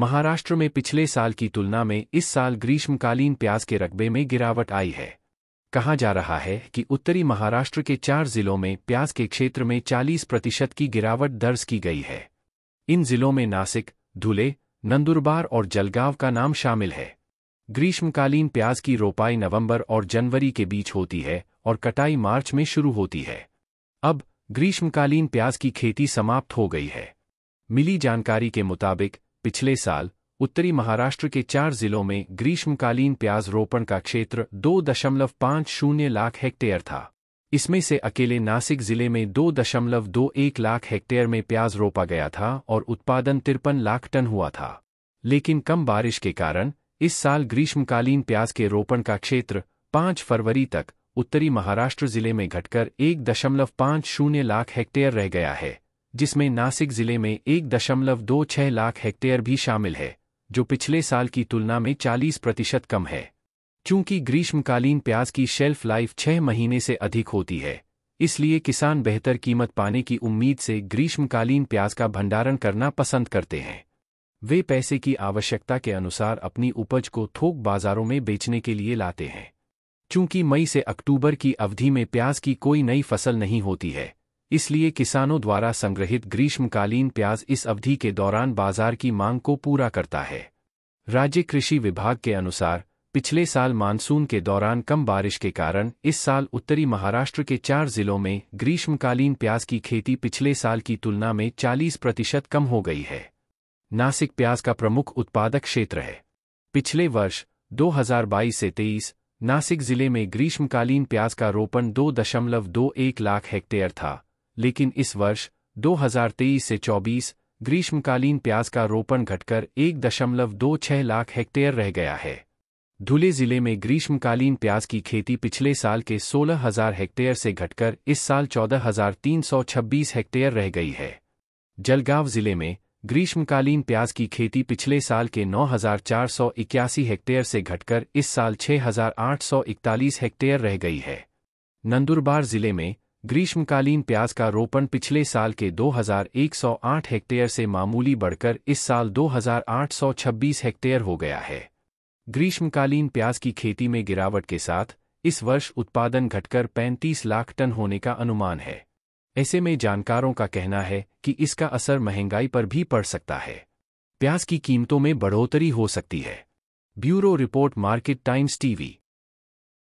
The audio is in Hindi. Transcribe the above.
महाराष्ट्र में पिछले साल की तुलना में इस साल ग्रीष्मकालीन प्याज के रकबे में गिरावट आई है कहा जा रहा है कि उत्तरी महाराष्ट्र के चार जिलों में प्याज के क्षेत्र में 40 प्रतिशत की गिरावट दर्ज की गई है इन जिलों में नासिक धुले नंदुरबार और जलगांव का नाम शामिल है ग्रीष्मकालीन प्याज की रोपाई नवंबर और जनवरी के बीच होती है और कटाई मार्च में शुरू होती है अब ग्रीष्मकालीन प्याज की खेती समाप्त हो गई है मिली जानकारी के मुताबिक पिछले साल उत्तरी महाराष्ट्र के चार जिलों में ग्रीष्मकालीन प्याज रोपण का क्षेत्र दो दशमलव पांच शून्य लाख हेक्टेयर था इसमें से अकेले नासिक जिले में दो दशमलव दो एक लाख हेक्टेयर में प्याज रोपा गया था और उत्पादन तिरपन लाख टन हुआ था लेकिन कम बारिश के कारण इस साल ग्रीष्मकालीन प्याज के रोपण का क्षेत्र पांच फरवरी तक उत्तरी महाराष्ट्र जिले में घटकर एक दशमलव पाँच शून्य लाख हेक्टेयर रह गया है जिसमें नासिक जिले में एक दशमलव दो छह लाख हेक्टेयर भी शामिल है जो पिछले साल की तुलना में 40 प्रतिशत कम है चूंकि ग्रीष्मकालीन प्याज की शेल्फ लाइफ छह महीने से अधिक होती है इसलिए किसान बेहतर कीमत पाने की उम्मीद से ग्रीष्मकालीन प्याज का भंडारण करना पसंद करते हैं वे पैसे की आवश्यकता के अनुसार अपनी उपज को थोक बाजारों में बेचने के लिए लाते हैं चूंकि मई से अक्टूबर की अवधि में प्याज की कोई नई फसल नहीं होती है इसलिए किसानों द्वारा संग्रहित ग्रीष्मकालीन प्याज इस अवधि के दौरान बाजार की मांग को पूरा करता है राज्य कृषि विभाग के अनुसार पिछले साल मानसून के दौरान कम बारिश के कारण इस साल उत्तरी महाराष्ट्र के चार जिलों में ग्रीष्मकालीन प्याज की खेती पिछले साल की तुलना में 40 प्रतिशत कम हो गई है नासिक प्याज का प्रमुख उत्पादक क्षेत्र है पिछले वर्ष 2022 से 23 नासिक जिले में ग्रीष्मकालीन प्याज का रोपण 2.21 लाख हेक्टेयर था लेकिन इस वर्ष 2023 से 24 ग्रीष्मकालीन प्याज का रोपण घटकर एक दशमलव दो छह लाख हेक्टेयर रह गया है धुले जिले में ग्रीष्मकालीन प्याज की खेती पिछले साल के 16,000 हेक्टेयर से घटकर इस साल 14,326 हेक्टेयर रह गई है जलगांव जिले में ग्रीष्मकालीन प्याज की खेती पिछले साल के 9,481 हेक्टेयर से घटकर इस साल 6,841 हेक्टेयर रह गई है नंदुरबार जिले में ग्रीष्मकालीन प्याज का रोपण पिछले साल के 2108 हेक्टेयर से मामूली बढ़कर इस साल 2826 हेक्टेयर हो गया है ग्रीष्मकालीन प्याज की खेती में गिरावट के साथ इस वर्ष उत्पादन घटकर 35 लाख टन होने का अनुमान है ऐसे में जानकारों का कहना है कि इसका असर महंगाई पर भी पड़ सकता है प्याज की कीमतों में बढ़ोतरी हो सकती है bureau report market times TV